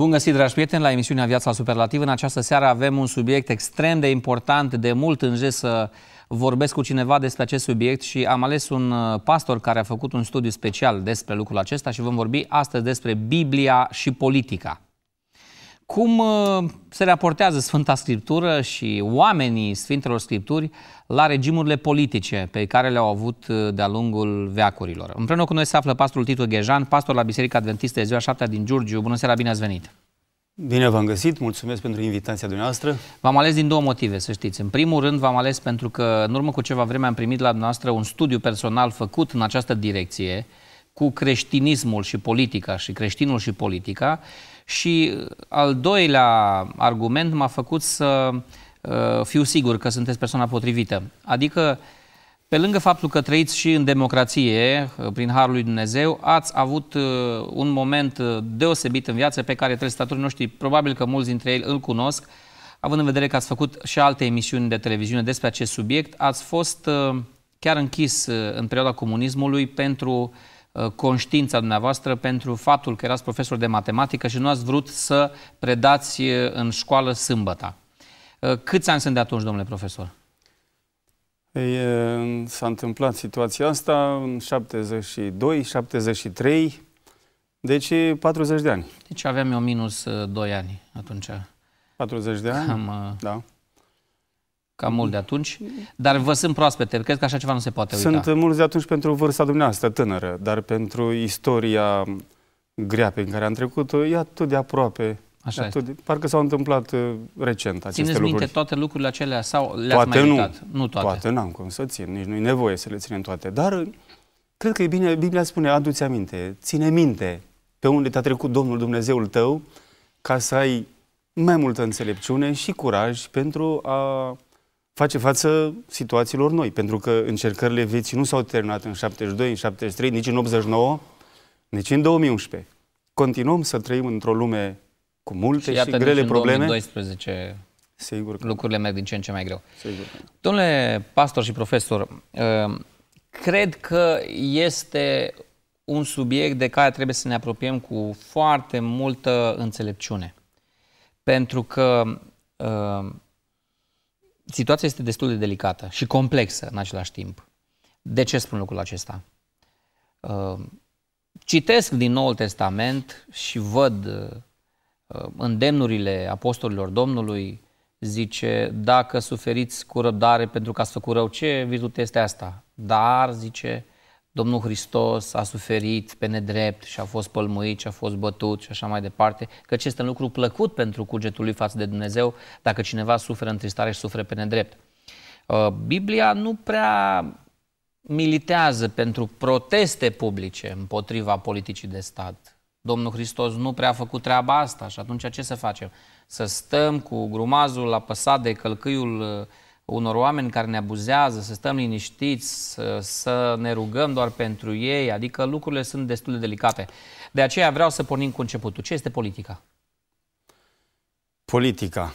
Bun găsit, dragi prieteni, la emisiunea Viața Superlativ. În această seară avem un subiect extrem de important. De mult înjesc să vorbesc cu cineva despre acest subiect și am ales un uh, pastor care a făcut un studiu special despre lucrul acesta și vom vorbi astăzi despre Biblia și politica cum uh, se raportează Sfânta Scriptură și oamenii Sfintelor Scripturi la regimurile politice pe care le-au avut uh, de-a lungul veacurilor. Împreună cu noi se află pastorul Titu Ghejan, pastor la Biserica Adventistă de ziua 7 din Giurgiu. Bună seara, bine ați venit! Bine v-am găsit, mulțumesc pentru invitația dumneavoastră. V-am ales din două motive, să știți. În primul rând v-am ales pentru că în urmă cu ceva vreme am primit la dumneavoastră un studiu personal făcut în această direcție, cu creștinismul și politica și creștinul și politica și uh, al doilea argument m-a făcut să uh, fiu sigur că sunteți persoana potrivită. Adică, pe lângă faptul că trăiți și în democrație, uh, prin Harul lui Dumnezeu, ați avut un moment deosebit în viață pe care telespectatorii noștri, probabil că mulți dintre ei îl cunosc, având în vedere că ați făcut și alte emisiuni de televiziune despre acest subiect, ați fost chiar închis în perioada comunismului pentru uh, Uh, conștiința dumneavoastră pentru faptul că erați profesor de matematică și nu ați vrut să predați uh, în școală sâmbăta. Uh, câți ani sunt de atunci, domnule profesor? Ei, păi, s-a întâmplat situația asta în 72-73, deci 40 de ani. Deci aveam eu minus 2 ani atunci. 40 de ani? Am, da ca mult de atunci, dar vă sunt proaspete, cred că așa ceva nu se poate uita. Sunt mulți de atunci pentru vârsta dumneavoastră tânără, dar pentru istoria grea pe care am trecut-o, e atât de aproape. Așa atât de, parcă s-au întâmplat uh, recent aceste Țineți lucruri. minte toate lucrurile acelea sau le-ați mai nu. uitat? Nu toate. Poate n-am cum să țin, nici nu e nevoie să le ținem toate, dar uh, cred că e bine, Biblia spune, adu-ți aminte, ține minte pe unde te-a trecut Domnul Dumnezeul tău ca să ai mai multă înțelepciune și curaj pentru a face față situațiilor noi, pentru că încercările vieții nu s-au terminat în 72, în 73, nici în 89, nici în 2011. Continuăm să trăim într-o lume cu multe și, iată, și grele deci în probleme. 2012 Sigur că. Da. lucrurile merg din ce în ce mai greu. Sigur că. Da. Domnule pastor și profesor, uh, cred că este un subiect de care trebuie să ne apropiem cu foarte multă înțelepciune. Pentru că uh, situația este destul de delicată și complexă în același timp. De ce spun lucrul acesta? Uh, citesc din Noul Testament și văd uh, îndemnurile apostolilor Domnului, zice, dacă suferiți cu răbdare pentru că ați făcut rău, ce virtute este asta? Dar, zice, Domnul Hristos a suferit pe nedrept și a fost pălmuit și a fost bătut și așa mai departe, ce este un lucru plăcut pentru cugetul lui față de Dumnezeu dacă cineva suferă întristare și suferă pe nedrept. Uh, Biblia nu prea militează pentru proteste publice împotriva politicii de stat. Domnul Hristos nu prea a făcut treaba asta și atunci ce să facem? Să stăm cu grumazul apăsat de călcâiul uh, unor oameni care ne abuzează, să stăm liniștiți, să, să ne rugăm doar pentru ei, adică lucrurile sunt destul de delicate. De aceea vreau să pornim cu începutul. Ce este politica? Politica.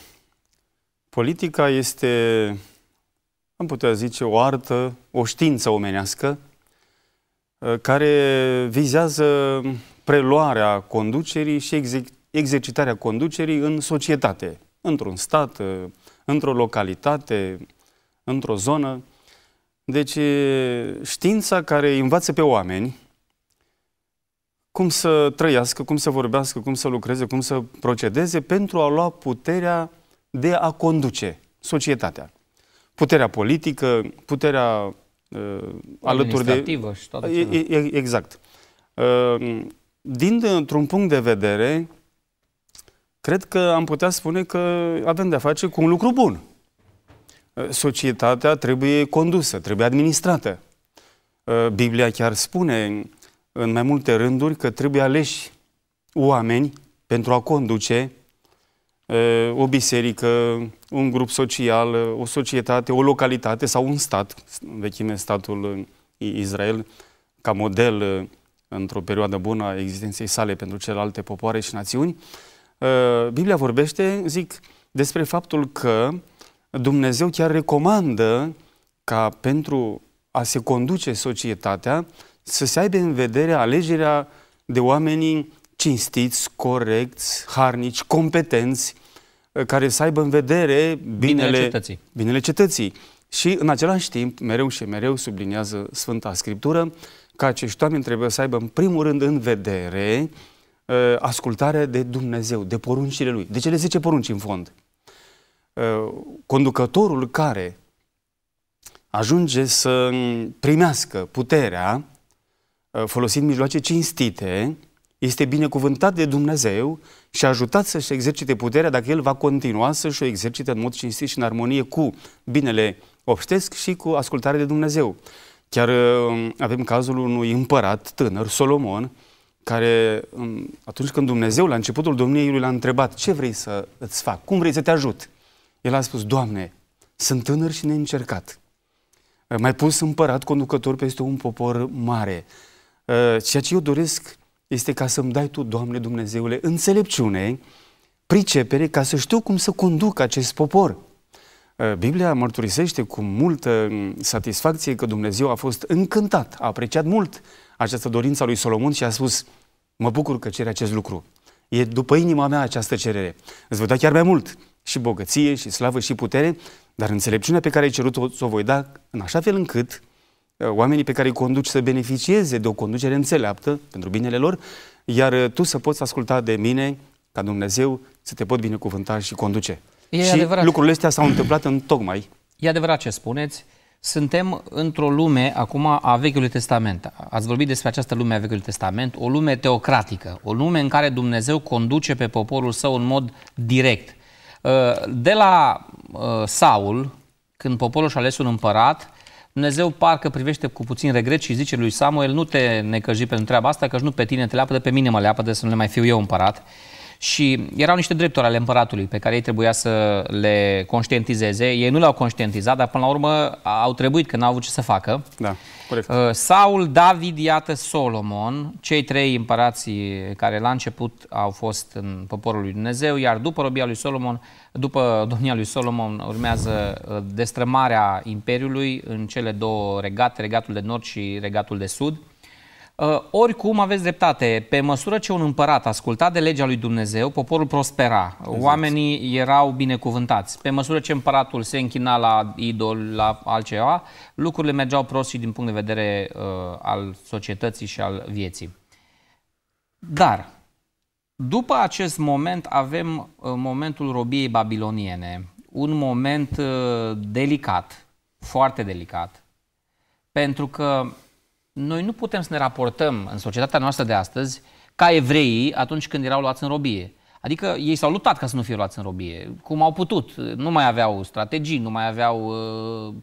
Politica este, am putea zice, o artă, o știință omenească ă, care vizează preluarea conducerii și exercitarea conducerii în societate, într-un stat, ă, într-o localitate, într-o zonă. Deci știința care învață pe oameni cum să trăiască, cum să vorbească, cum să lucreze, cum să procedeze pentru a lua puterea de a conduce societatea. Puterea politică, puterea uh, alături de... și toate e, e, Exact. Uh, dintr-un punct de vedere cred că am putea spune că avem de-a face cu un lucru bun. Societatea trebuie condusă, trebuie administrată. Uh, Biblia chiar spune în mai multe rânduri că trebuie aleși oameni pentru a conduce uh, o biserică, un grup social, uh, o societate, o localitate sau un stat, în vechime statul Israel, ca model într-o perioadă bună a existenței sale pentru celelalte popoare și națiuni. Uh, Biblia vorbește, zic, despre faptul că Dumnezeu chiar recomandă ca pentru a se conduce societatea să se aibă în vedere alegerea de oamenii cinstiți, corecți, harnici, competenți, uh, care să aibă în vedere binele, binele, cetății. binele cetății. Și în același timp, mereu și mereu subliniază Sfânta Scriptură că acești oameni trebuie să aibă în primul rând în vedere uh, uh, ascultare de Dumnezeu, de poruncile Lui, de cele 10 porunci în fond. Uh, conducătorul care ajunge să primească puterea uh, folosind mijloace cinstite, este binecuvântat de Dumnezeu și ajutat să-și exercite puterea dacă el va continua să-și o exercite în mod cinstit și în armonie cu binele obștesc și cu ascultarea de Dumnezeu. Chiar uh, avem cazul unui împărat tânăr, Solomon, care atunci când Dumnezeu la începutul domniei lui l-a întrebat ce vrei să îți fac, cum vrei să te ajut, el a spus, Doamne, sunt tânăr și neîncercat. Mai pus împărat conducător peste un popor mare. Ă, ceea ce eu doresc este ca să-mi dai Tu, Doamne Dumnezeule, înțelepciune, pricepere, ca să știu cum să conduc acest popor. Uh, Biblia mărturisește cu multă mm, satisfacție că Dumnezeu a fost încântat, a apreciat mult această dorință a lui Solomon și a spus, mă bucur că cere acest lucru. E după inima mea această cerere. Îți voi da chiar mai mult, și bogăție, și slavă, și putere, dar înțelepciunea pe care ai cerut-o o voi da în așa fel încât uh, oamenii pe care îi conduci să beneficieze de o conducere înțeleaptă pentru binele lor, iar uh, tu să poți asculta de mine ca Dumnezeu să te pot binecuvânta și conduce. E și adevărat. lucrurile astea s-au întâmplat în tocmai. E adevărat ce spuneți. Suntem într-o lume acum a Vechiului Testament. Ați vorbit despre această lume a Vechiului Testament, o lume teocratică, o lume în care Dumnezeu conduce pe poporul său în mod direct. Uh, de la uh, Saul, când poporul și-a ales un împărat, Dumnezeu parcă privește cu puțin regret și zice lui Samuel, nu te necăji pentru treaba asta, că nu pe tine te leapă, de pe mine mă leapă, de să nu le mai fiu eu împărat și erau niște drepturi ale împăratului pe care ei trebuia să le conștientizeze. Ei nu le-au conștientizat, dar până la urmă au trebuit că n-au avut ce să facă. Da, corect. Uh, Saul, David, iată Solomon, cei trei împărații care la început au fost în poporul lui Dumnezeu, iar după robia lui Solomon, după domnia lui Solomon urmează uh, destrămarea imperiului în cele două regate, regatul de nord și regatul de sud. Uh, oricum aveți dreptate, pe măsură ce un împărat asculta de legea lui Dumnezeu, poporul prospera, exact. oamenii erau binecuvântați. Pe măsură ce împăratul se închina la idol, la altceva, lucrurile mergeau prost și din punct de vedere uh, al societății și al vieții. Dar, după acest moment avem uh, momentul robiei babiloniene, un moment uh, delicat, foarte delicat, pentru că noi nu putem să ne raportăm în societatea noastră de astăzi ca evreii atunci când erau luați în robie. Adică ei s-au luptat ca să nu fie luați în robie, cum au putut. Nu mai aveau strategii, nu mai aveau uh,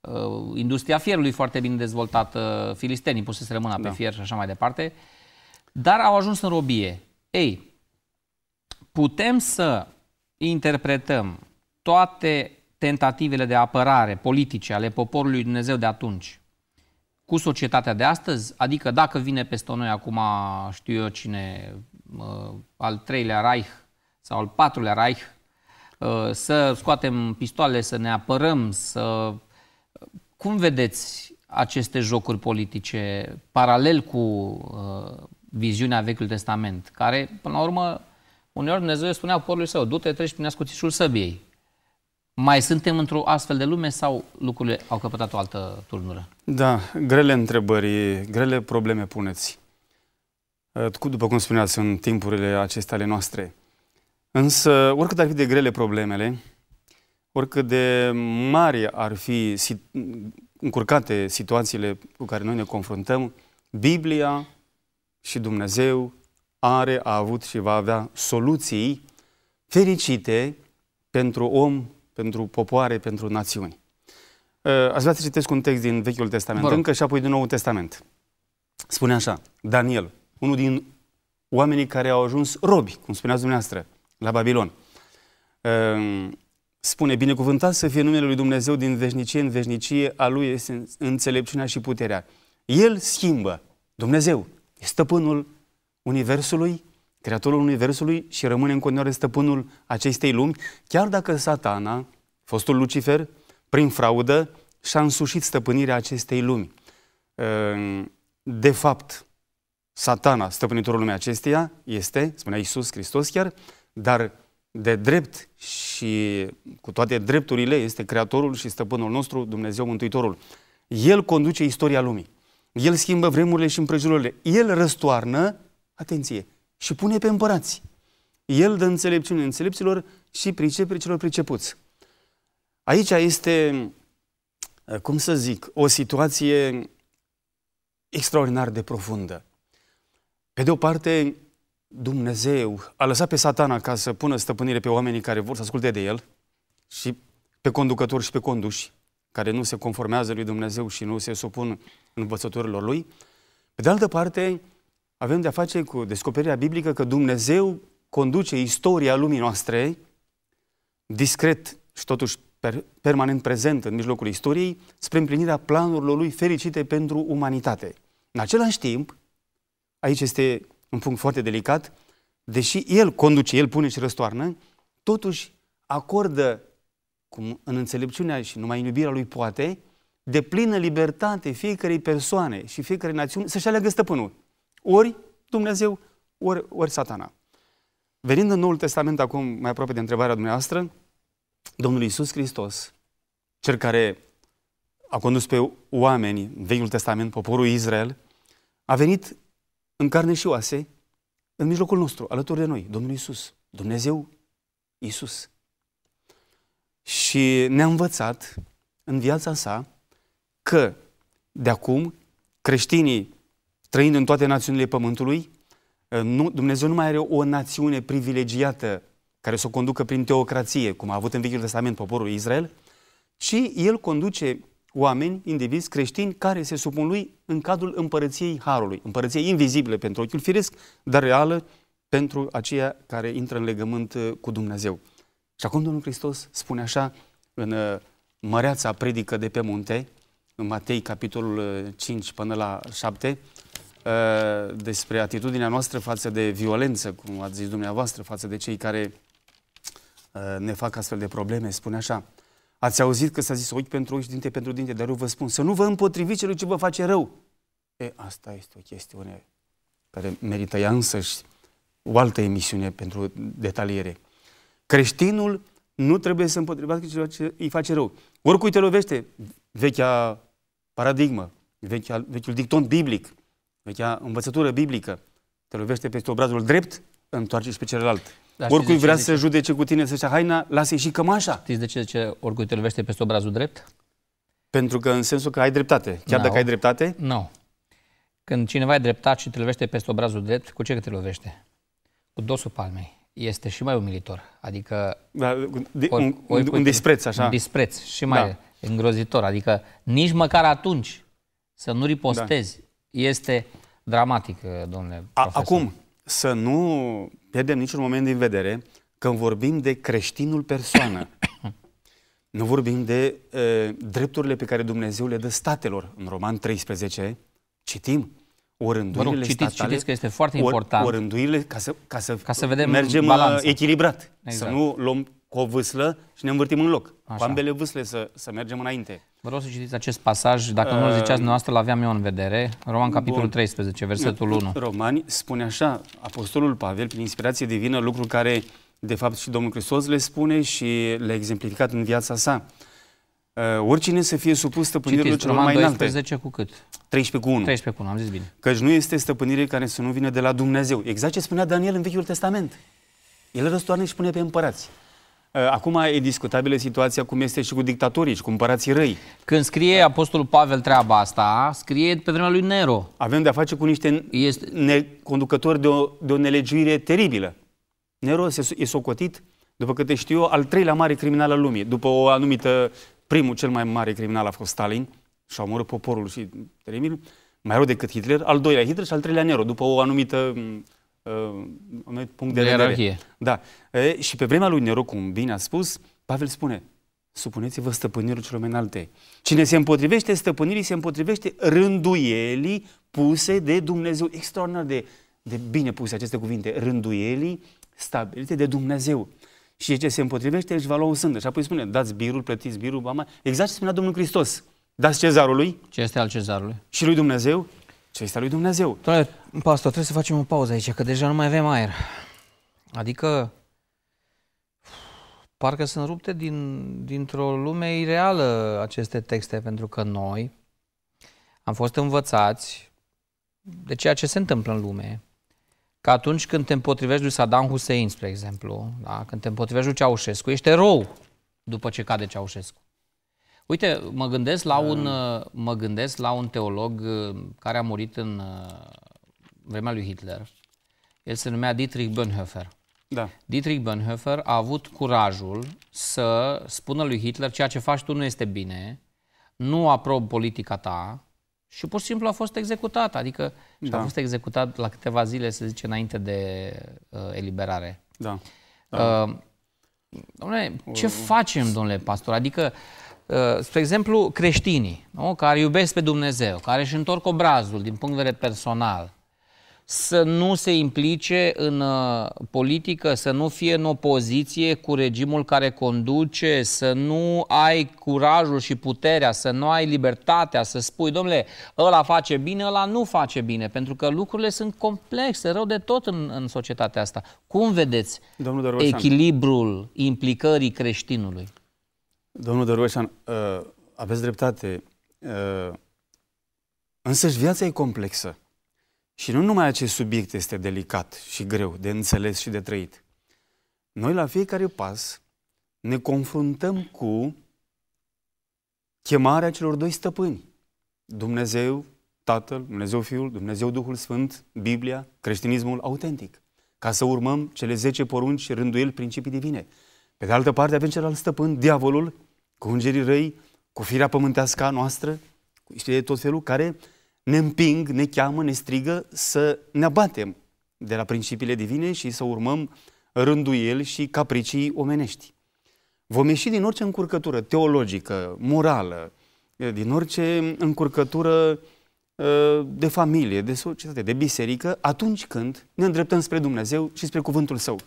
uh, industria fierului foarte bine dezvoltată, filistenii puse să rămână da. pe fier și așa mai departe, dar au ajuns în robie. Ei, putem să interpretăm toate tentativele de apărare politice ale poporului Dumnezeu de atunci cu societatea de astăzi? Adică dacă vine peste noi acum, știu eu cine, uh, al treilea Reich sau al patrulea Reich, uh, să scoatem pistoale, să ne apărăm, să... Cum vedeți aceste jocuri politice paralel cu uh, viziunea Vechiului Testament, care, până la urmă, uneori Dumnezeu spunea poporului său, du-te, treci prin ascuțișul săbiei. Mai suntem într-o astfel de lume sau lucrurile au căpătat o altă turnură? Da, grele întrebări, grele probleme puneți. Eh, după cum spuneați, în timpurile acestea ale noastre. Însă, oricât ar fi de grele problemele, oricât de mari ar fi încurcate situațiile cu care noi ne confruntăm, Biblia și Dumnezeu are, a avut și va avea soluții fericite pentru om pentru popoare, pentru națiuni. Ă, aș vrea să citesc un text din Vechiul Testament încă și apoi din Noul Testament. Spune așa, Daniel, unul din oamenii care au ajuns robi, cum spuneați dumneavoastră, la Babilon. Ă, spune, binecuvântat să fie numele lui Dumnezeu din veșnicie în veșnicie, a lui este înțelepciunea și puterea. El schimbă, Dumnezeu, e stăpânul Universului, Creatorul Universului și rămâne în continuare stăpânul acestei lumi, chiar dacă satana, fostul Lucifer, prin fraudă, și-a însușit stăpânirea acestei lumi. De fapt, satana, stăpânitorul lumii acesteia, este, spunea Iisus Hristos chiar, dar de drept și cu toate drepturile este Creatorul și Stăpânul nostru, Dumnezeu Mântuitorul. El conduce istoria lumii. El schimbă vremurile și împrejurile. El răstoarnă, atenție, și pune pe împărați. El dă înțelepciune înțelepților și pricepe celor pricepuți. Aici este, eh, cum să zic, o situație extraordinar de profundă. Pe de o parte, Dumnezeu a lăsat pe satana ca să pună stăpânire pe oamenii care vor să asculte de el și pe conducători și pe conduși care nu se conformează lui Dumnezeu și nu se supun învățăturilor lui. Pe de altă parte, avem de-a face cu descoperirea biblică că Dumnezeu conduce istoria lumii noastre, discret și totuși per, permanent prezent în mijlocul istoriei, spre împlinirea planurilor lui fericite pentru umanitate. În același timp, aici este un punct foarte delicat, deși el conduce, el pune și răstoarnă, totuși acordă, cum în înțelepciunea și numai în iubirea lui poate, de plină libertate fiecarei persoane și fiecare națiune să-și aleagă stăpânul. Ori Dumnezeu, ori, ori satana. Venind în Noul Testament acum, mai aproape de întrebarea dumneavoastră, Domnul Iisus Hristos, cel care a condus pe oameni în Vechiul Testament, poporul Israel, a venit în carne și oase, în mijlocul nostru, alături de noi, Domnul Iisus, Dumnezeu Iisus. Și ne-a învățat în viața sa că de acum creștinii trăind în toate națiunile Pământului, uh, nu, Dumnezeu nu mai are o națiune privilegiată care să o conducă prin teocrație, cum a avut în Vechiul Testament poporul Israel, ci El conduce oameni, indivizi, creștini, care se supun lui în cadrul împărăției Harului, împărăție invizibilă pentru ochiul firesc, dar reală pentru aceia care intră în legământ uh, cu Dumnezeu. Și acum Domnul Hristos spune așa în uh, măreața predică de pe munte, în Matei capitolul 5 până la 7, Uh, despre atitudinea noastră față de violență, cum ați zis dumneavoastră, față de cei care uh, ne fac astfel de probleme, spune așa. Ați auzit că s-a zis ochi pentru ochi, dinte pentru dinte, dar eu vă spun să nu vă împotriviți celui ce vă face rău. E, asta este o chestiune care merită ea însăși o altă emisiune pentru detaliere. Creștinul nu trebuie să împotrivească ceva ce îi face rău. Oricui te lovește, vechea paradigmă, vechea, vechiul dicton biblic, vechea deci învățătură biblică. Te lovește peste obrazul drept, întoarce și pe celălalt. Da, oricui vrea să judece cu tine, să-și haina, lasă-i și cămașa. Știți de ce zice oricui te lovește peste obrazul drept? Pentru că în sensul că ai dreptate. Chiar no. dacă ai dreptate? Nu. No. Când cineva e dreptat și te lovește peste obrazul drept, cu ce te lovește? Cu dosul palmei. Este și mai umilitor. Adică... Da, de, ori, un, ori, un, un dispreț, așa. Un dispreț și mai da. îngrozitor. Adică nici măcar atunci să nu ripostezi. Da este dramatic, domnule profesor. Acum, să nu pierdem niciun moment din vedere când vorbim de creștinul persoană. nu vorbim de e, drepturile pe care Dumnezeu le dă statelor. În Roman 13 citim orânduirile mă rog, citiți, statale. Citiți că este foarte or, important. Orânduirile, ca să, ca să, ca să vedem mergem balanța. Uh, echilibrat. Exact. Să nu luăm cu o vâslă și ne învârtim în loc. Așa. Cu ambele vâsle să, să mergem înainte. Vă rog să citiți acest pasaj, dacă uh, nu îl ziceați ă, dumneavoastră, l-aveam eu în vedere. Roman, capitolul bun. 13, versetul 1. Romani spune așa, Apostolul Pavel, prin inspirație divină, lucru care, de fapt, și Domnul Hristos le spune și le-a exemplificat în viața sa. Uh, oricine să fie supus stăpânirilor celor mai înalte. 12 cu cât? 13 cu 1. 13 cu 1, am zis bine. Căci nu este stăpânire care să nu vină de la Dumnezeu. Exact ce spunea Daniel în Vechiul Testament. El răstoarne și pune pe împărați. Eh, acum e discutabilă situația cum este și cu dictatorii și cu împărații răi. Când scrie eh. Apostolul Pavel treaba asta, scrie pe vremea lui Nero. Avem de-a face cu niște este... ne- conducători de o, de o nelegiuire teribilă. Nero se, e socotit, după câte știu eu, al treilea mare criminal al lumii. După o anumită, primul cel mai mare criminal a fost Stalin și a omorât poporul și teribil, mai rău decât Hitler, al doilea Hitler și al treilea Nero, după o anumită mm, uh, punct de, de vedere. Ierarhie. Da. E, și pe vremea lui Nero, cum bine a spus, Pavel spune, supuneți-vă stăpânirul celor mai înalte. Cine se împotrivește stăpânirii, se împotrivește rânduielii puse de Dumnezeu. Extraordinar de, de bine puse aceste cuvinte. Rânduielii stabilite de Dumnezeu. Și ce se împotrivește își va lua o sândă. Și apoi spune, dați birul, plătiți birul, bama. Exact ce spunea Domnul Hristos. Dați cezarului. Ce este al cezarului. Și lui Dumnezeu. Ce este al lui Dumnezeu. Doamne, pastor, trebuie să facem o pauză aici, că deja nu mai avem aer. Adică parcă sunt rupte din, dintr-o lume ireală aceste texte, pentru că noi am fost învățați de ceea ce se întâmplă în lume, că atunci când te împotrivești lui Saddam Hussein, spre exemplu, da? când te împotrivești lui Ceaușescu, ești erou după ce cade Ceaușescu. Uite, mă gândesc la un, da. mă gândesc la un teolog uh, care a murit în uh, vremea lui Hitler. El se numea Dietrich Bonhoeffer. Da. Dietrich Bonhoeffer a avut curajul să spună lui Hitler ceea ce faci tu nu este bine, nu aprob politica ta și pur și simplu a fost executat. Adică da. a fost executat la câteva zile, să zice, înainte de uh, eliberare. Da. da. Uh, domnule, ce facem, domnule pastor? Adică, uh, spre exemplu, creștinii, nu? care iubesc pe Dumnezeu, care își întorc obrazul din punct de vedere personal, să nu se implice în uh, politică, să nu fie în opoziție cu regimul care conduce, să nu ai curajul și puterea, să nu ai libertatea să spui, domnule, ăla face bine, ăla nu face bine, pentru că lucrurile sunt complexe, rău de tot în, în societatea asta. Cum vedeți echilibrul implicării creștinului? Domnul Dăroșan, uh, aveți dreptate, uh, însăși viața e complexă. Și nu numai acest subiect este delicat și greu de înțeles și de trăit. Noi la fiecare pas ne confruntăm cu chemarea celor doi stăpâni. Dumnezeu Tatăl, Dumnezeu Fiul, Dumnezeu Duhul Sfânt, Biblia, creștinismul autentic. Ca să urmăm cele 10 porunci și rânduieli principii divine. Pe de altă parte avem celălalt stăpân, diavolul, cu ungerii răi, cu firea pământească a noastră, cu de tot felul, care ne împing, ne cheamă, ne strigă să ne abatem de la principiile divine și să urmăm rânduieli și capricii omenești. Vom ieși din orice încurcătură teologică, morală, din orice încurcătură ă, de familie, de societate, de biserică, atunci când ne îndreptăm spre Dumnezeu și spre cuvântul Său.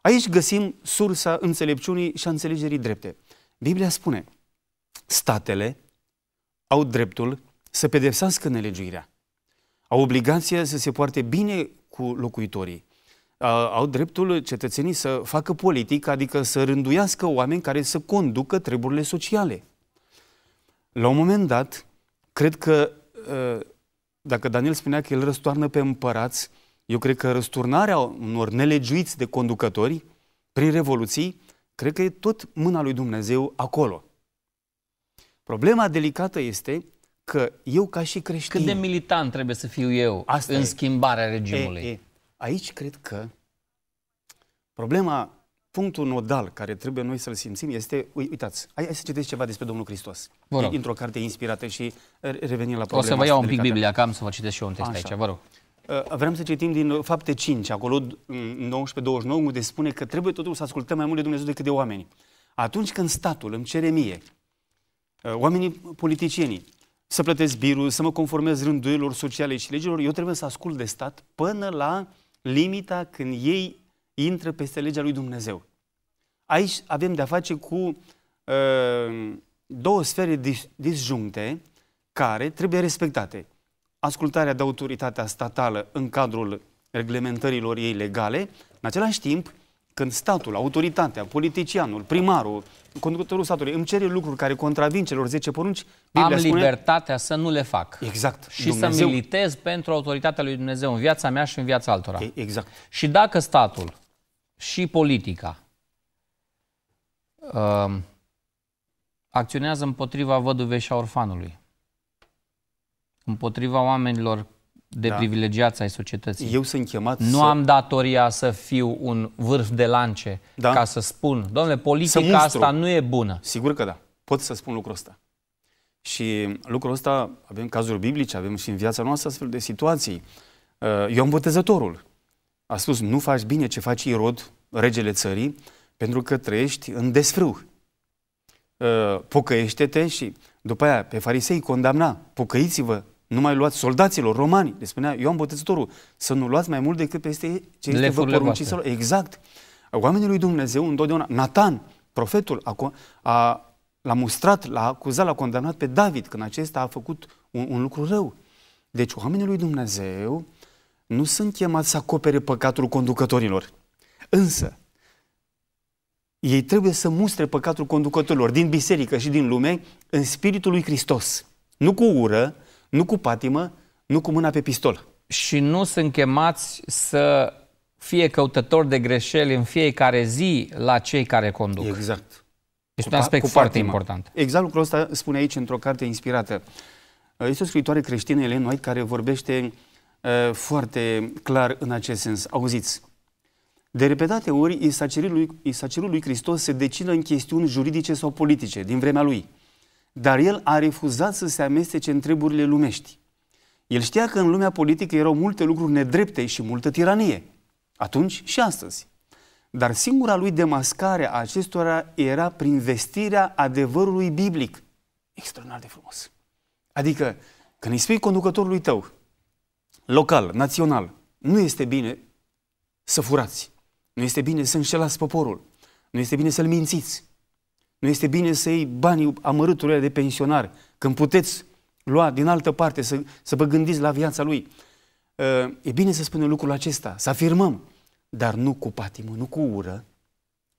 Aici găsim sursa înțelepciunii și a înțelegerii drepte. Biblia spune, statele au dreptul să pedepsească nelegiuirea. Au obligația să se poarte bine cu locuitorii. Au dreptul cetățenii să facă politică, adică să rânduiască oameni care să conducă treburile sociale. La un moment dat, cred că, dacă Daniel spunea că el răstoarnă pe împărați, eu cred că răsturnarea unor nelegiuiți de conducători prin revoluții, cred că e tot mâna lui Dumnezeu acolo. Problema delicată este că eu ca și creștin... Cât de militant trebuie să fiu eu Asta în e. schimbarea regimului? E, e. Aici cred că problema, punctul nodal care trebuie noi să-l simțim este, uitați, hai, hai să citesc ceva despre Domnul Hristos. Vă rog. Dintr-o carte inspirată și revenim la problema O să vă iau un pic delicată. Biblia, că am să vă citesc și eu un text Așa. aici, vă rog. Uh, vrem să citim din fapte 5, acolo 19-29, unde spune că trebuie totuși să ascultăm mai mult de Dumnezeu decât de oameni. Atunci când statul îmi cere mie, uh, oamenii politicienii, să plătesc birul, să mă conformez rânduielor sociale și legilor, eu trebuie să ascult de stat până la limita când ei intră peste legea lui Dumnezeu. Aici avem de-a face cu uh, două sfere dis- disjuncte care trebuie respectate. Ascultarea de autoritatea statală în cadrul reglementărilor ei legale, în același timp, când statul, autoritatea, politicianul, primarul, conducătorul statului îmi cere lucruri care contravin celor 10 porunci, Biblia Am spune... libertatea să nu le fac. Exact. Și Dumnezeu... să militez pentru autoritatea lui Dumnezeu în viața mea și în viața altora. Okay, exact. Și dacă statul și politica uh, acționează împotriva văduvei și a orfanului, împotriva oamenilor de da. privilegiați ai societății. Eu sunt chemat Nu să... am datoria să fiu un vârf de lance da? ca să spun, domnule, politica asta nu e bună. Sigur că da. Pot să spun lucrul ăsta. Și lucrul ăsta avem cazuri biblice, avem și în viața noastră astfel de situații. Uh, Ioan Botezătorul a spus, nu faci bine ce faci Irod, regele țării, pentru că trăiești în desfrâu. Uh, pocăiește-te și după aia pe farisei condamna, pocăiți-vă nu mai luați soldaților romani, le spunea Ioan Botezătorul, să nu luați mai mult decât peste ce este vă porunci să Exact. Oamenii lui Dumnezeu întotdeauna, Nathan, profetul, a, a, l-a mustrat, l-a acuzat, l-a condamnat pe David când acesta a făcut un, un lucru rău. Deci oamenii lui Dumnezeu nu sunt chemați să acopere păcatul conducătorilor. Însă, ei trebuie să mustre păcatul conducătorilor din biserică și din lume în spiritul lui Hristos. Nu cu ură, nu cu patimă, nu cu mâna pe pistol. Și nu sunt chemați să fie căutători de greșeli în fiecare zi la cei care conduc. Exact. Este cu un aspect foarte patimă. important. Exact lucrul ăsta spune aici într-o carte inspirată. Uh, este o scriitoare creștină, Elen White, care vorbește uh, foarte clar în acest sens. Auziți, de repetate ori, i lui, i s-a cerut lui Hristos să decidă în chestiuni juridice sau politice din vremea lui – dar el a refuzat să se amestece în treburile lumești. El știa că în lumea politică erau multe lucruri nedrepte și multă tiranie, atunci și astăzi. Dar singura lui demascare a acestora era prin vestirea adevărului biblic. Extraordinar de frumos. Adică, când îi spui conducătorului tău, local, național, nu este bine să furați, nu este bine să înșelați poporul, nu este bine să-l mințiți, nu este bine să iei banii amărâturile de pensionar, când puteți lua din altă parte, să, să vă gândiți la viața lui. Uh, e bine să spunem lucrul acesta, să afirmăm, dar nu cu patimă, nu cu ură,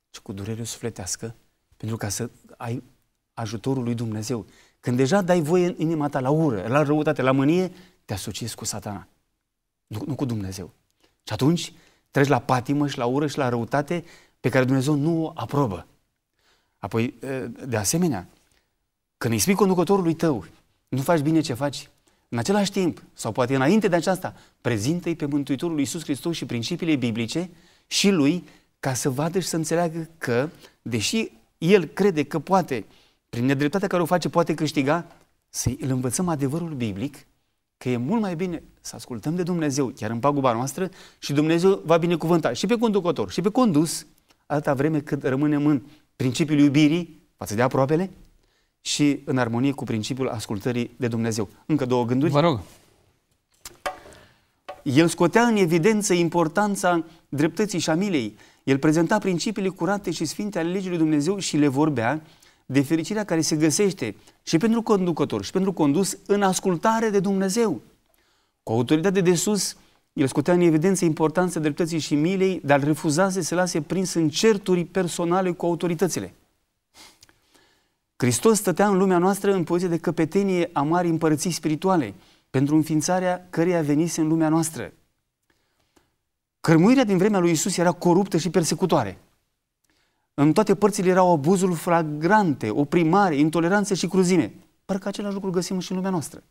ci cu durere sufletească, pentru ca să ai ajutorul lui Dumnezeu. Când deja dai voie în inima ta la ură, la răutate, la mânie, te asociezi cu satana, nu, nu cu Dumnezeu. Și atunci treci la patimă și la ură și la răutate pe care Dumnezeu nu o aprobă. Apoi, de asemenea, când îi spui conducătorului tău, nu faci bine ce faci, în același timp, sau poate înainte de aceasta, prezintă-i pe Mântuitorul Iisus Hristos și principiile biblice și lui ca să vadă și să înțeleagă că, deși el crede că poate, prin nedreptatea care o face, poate câștiga, să îl învățăm adevărul biblic, că e mult mai bine să ascultăm de Dumnezeu, chiar în paguba noastră, și Dumnezeu va binecuvânta și pe conducător, și pe condus, atâta vreme cât rămânem în principiul iubirii față de aproapele și în armonie cu principiul ascultării de Dumnezeu. Încă două gânduri. Vă rog. El scotea în evidență importanța dreptății și a milei. El prezenta principiile curate și sfinte ale legii lui Dumnezeu și le vorbea de fericirea care se găsește și pentru conducător și pentru condus în ascultare de Dumnezeu. Cu autoritate de sus, el scutea în evidență importanța dreptății și milei, dar refuza să se lase prins în certuri personale cu autoritățile. Hristos stătea în lumea noastră în poziție de căpetenie a marii împărății spirituale, pentru înființarea căreia venise în lumea noastră. Cărmuirea din vremea lui Isus era coruptă și persecutoare. În toate părțile erau abuzul flagrante, oprimare, intoleranță și cruzime. Parcă același lucru găsim și în lumea noastră.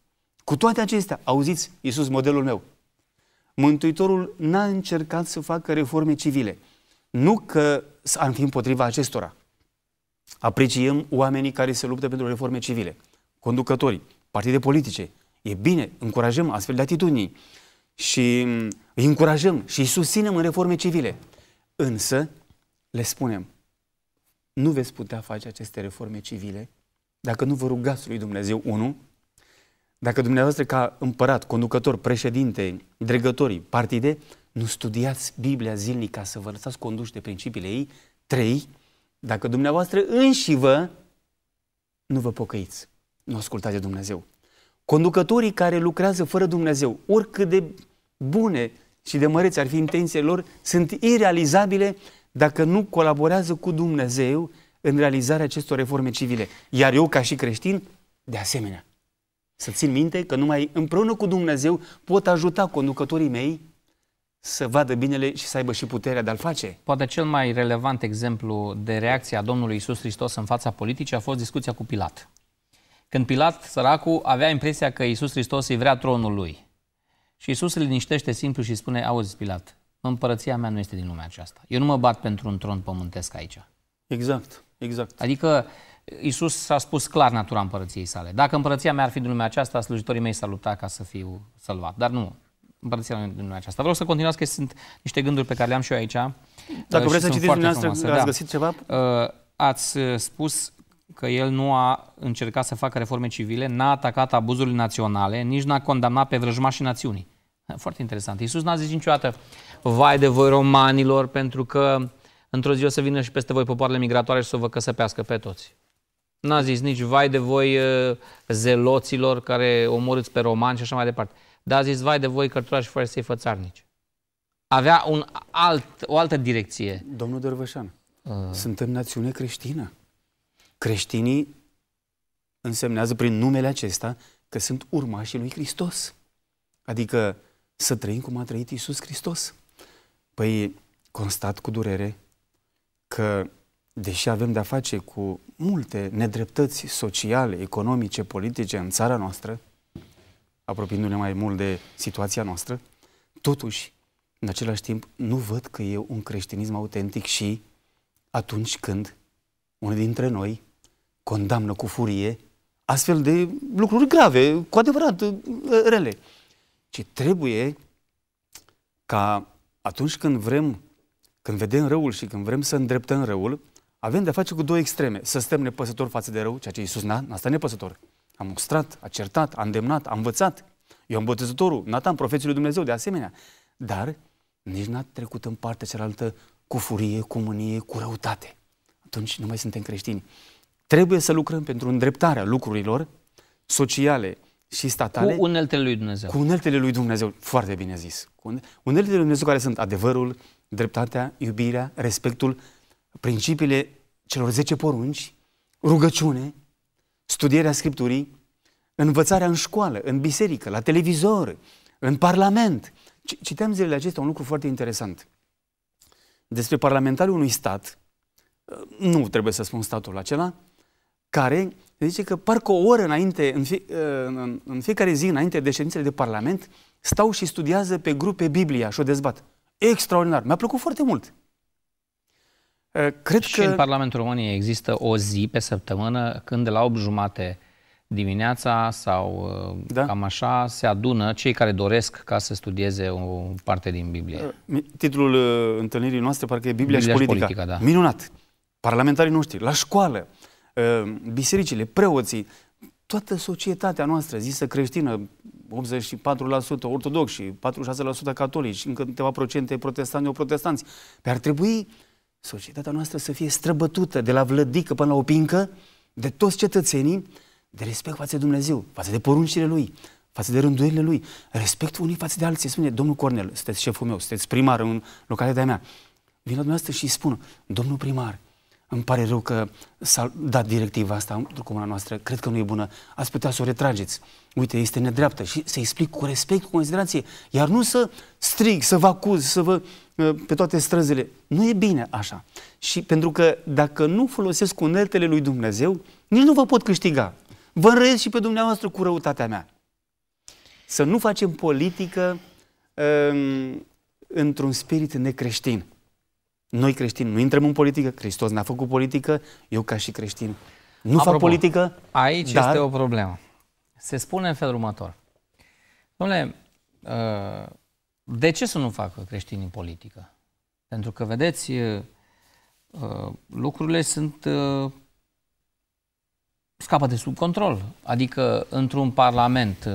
Cu toate acestea, auziți, Iisus, modelul meu, Mântuitorul n-a încercat să facă reforme civile. Nu că am fi împotriva acestora. Apreciem oamenii care se luptă pentru reforme civile, conducătorii, partide politice. E bine, încurajăm astfel de atitudini și mm, îi încurajăm și îi susținem în reforme civile. Însă, le spunem, nu veți putea face aceste reforme civile dacă nu vă rugați lui Dumnezeu, unul, dacă dumneavoastră ca împărat, conducător, președinte, dregătorii, partide, nu studiați Biblia zilnic ca să vă lăsați conduși de principiile ei, trei, dacă dumneavoastră înși vă nu vă pocăiți, nu ascultați de Dumnezeu. Conducătorii care lucrează fără Dumnezeu, oricât de bune și de măreți ar fi intențiile lor, sunt irealizabile dacă nu colaborează cu Dumnezeu în realizarea acestor reforme civile. Iar eu, ca și creștin, de asemenea. Să țin minte că numai împreună cu Dumnezeu pot ajuta conducătorii mei să vadă binele și să aibă și puterea de a-l face. Poate cel mai relevant exemplu de reacție a Domnului Isus Hristos în fața politicii a fost discuția cu Pilat. Când Pilat, săracul, avea impresia că Isus Hristos îi vrea tronul lui. Și Isus îl liniștește simplu și spune, auzi Pilat, împărăția mea nu este din lumea aceasta. Eu nu mă bat pentru un tron pământesc aici. Exact, exact. Adică Isus s-a spus clar natura împărăției sale. Dacă împărăția mea ar fi din lumea aceasta, slujitorii mei s-ar lupta ca să fiu salvat. Dar nu, împărăția din lumea aceasta. Vreau să continuați că sunt niște gânduri pe care le am și eu aici. Dacă vreți să citiți dumneavoastră, da. ați da. găsit ceva? Uh, ați uh, spus că el nu a încercat să facă reforme civile, n-a atacat abuzurile naționale, nici n-a condamnat pe vrăjmașii națiunii. Foarte interesant. Iisus n-a zis niciodată, vai de voi romanilor, pentru că într-o zi o să vină și peste voi popoarele migratoare și să vă căsăpească pe toți. N-a zis nici vai de voi uh, zeloților care omorâți pe romani și așa mai departe. Dar a zis vai de voi cărturași fără să-i fățarnici. Avea un alt, o altă direcție. Domnul Dărvășan, uh. suntem națiune creștină. Creștinii însemnează prin numele acesta că sunt urmașii lui Hristos. Adică să trăim cum a trăit Iisus Hristos. Păi constat cu durere că deși avem de-a face cu multe nedreptăți sociale, economice, politice în țara noastră, apropiindu-ne mai mult de situația noastră, totuși, în același timp, nu văd că e un creștinism autentic și atunci când unul dintre noi condamnă cu furie astfel de lucruri grave, cu adevărat uh, rele. Ci trebuie ca atunci când vrem, când vedem răul și când vrem să îndreptăm răul, avem de-a face cu două extreme. Să stăm nepăsători față de rău, ceea ce Iisus n-a, n-a stat nepăsător. A mustrat, a certat, a îndemnat, a învățat. am bătăzătorul, Natan, profeții lui Dumnezeu, de asemenea. Dar nici n-a trecut în partea cealaltă cu furie, cu mânie, cu răutate. Atunci nu mai suntem creștini. Trebuie să lucrăm pentru îndreptarea lucrurilor sociale și statale. Cu uneltele lui Dumnezeu. Cu uneltele lui Dumnezeu, foarte bine zis. Cu uneltele lui Dumnezeu care sunt adevărul, dreptatea, iubirea, respectul, principiile celor 10 porunci, rugăciune, studierea Scripturii, învățarea în școală, în biserică, la televizor, în parlament. Citeam zilele acestea un lucru foarte interesant. Despre parlamentarul unui stat, uh, nu trebuie să spun statul acela, care zice că parcă o oră înainte, în, fie, uh, în, în fiecare zi înainte de ședințele de parlament, stau și studiază pe grupe Biblia și o dezbat. Extraordinar! Mi-a plăcut foarte mult! Ă, cred și că... în Parlamentul României există o zi pe săptămână când de la 8 jumate dimineața sau ă, da? cam așa se adună cei care doresc ca să studieze o parte din Biblie. Ă, titlul întâlnirii noastre parcă e Biblia, Biblia și politica. Și politica da. Minunat! Parlamentarii noștri, la școală, bisericile, preoții, toată societatea noastră zisă creștină, 84% ortodoxi, 46% catolici, încă câteva procente protestanți, neoprotestanți. Pe ar trebui societatea noastră să fie străbătută de la vlădică până la opincă de toți cetățenii de respect față de Dumnezeu, față de poruncile Lui, față de rândurile Lui, respectul unii față de alții. Spune, domnul Cornel, sunteți șeful meu, sunteți primar în localitatea mea. Vin la dumneavoastră și spun, domnul primar, îmi pare rău că s-a dat directiva asta în comuna noastră, cred că nu e bună, ați putea să o retrageți. Uite, este nedreaptă și să explic cu respect, cu considerație, iar nu să strig, să vă acuz, să vă Uh, pe toate străzile. Nu e bine așa. Și pentru că dacă nu folosesc uneltele lui Dumnezeu, nici nu vă pot câștiga. Vă înrăiesc și pe dumneavoastră cu răutatea mea. Să nu facem politică uh, într-un spirit necreștin. Noi creștini nu intrăm în politică, Hristos n-a făcut politică, eu ca și creștin nu Apropo, fac politică. Aici dar... este o problemă. Se spune în felul următor. Domnule, uh, de ce să nu facă creștinii politică? Pentru că, vedeți, lucrurile sunt scapă de sub control. Adică, într-un parlament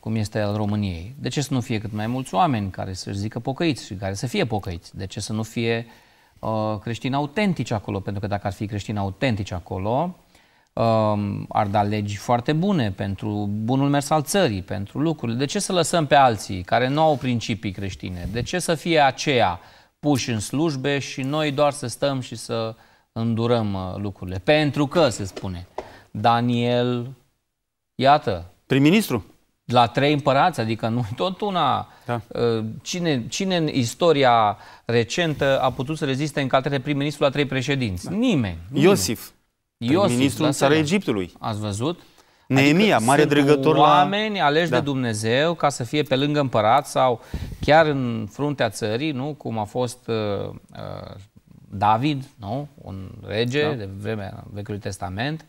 cum este al României, de ce să nu fie cât mai mulți oameni care să-și zică pocăiți și care să fie pocăiți? De ce să nu fie creștini autentici acolo? Pentru că dacă ar fi creștini autentici acolo, Um, ar da legi foarte bune pentru bunul mers al țării, pentru lucrurile. De ce să lăsăm pe alții care nu au principii creștine? De ce să fie aceia puși în slujbe și noi doar să stăm și să îndurăm uh, lucrurile? Pentru că, se spune, Daniel, iată... Prim-ministru. La trei împărați, adică nu tot una. Da. Uh, cine, cine în istoria recentă a putut să reziste în calitate prim-ministru la trei președinți? Da. Nimeni, nimeni. Păi Iosif, ministrul în Egiptului. Ați văzut? Neemia, adică mare dregător la... oameni aleși da. de Dumnezeu ca să fie pe lângă împărat sau chiar în fruntea țării, nu? Cum a fost uh, uh, David, nu? Un rege da. de vremea Vechiului Testament.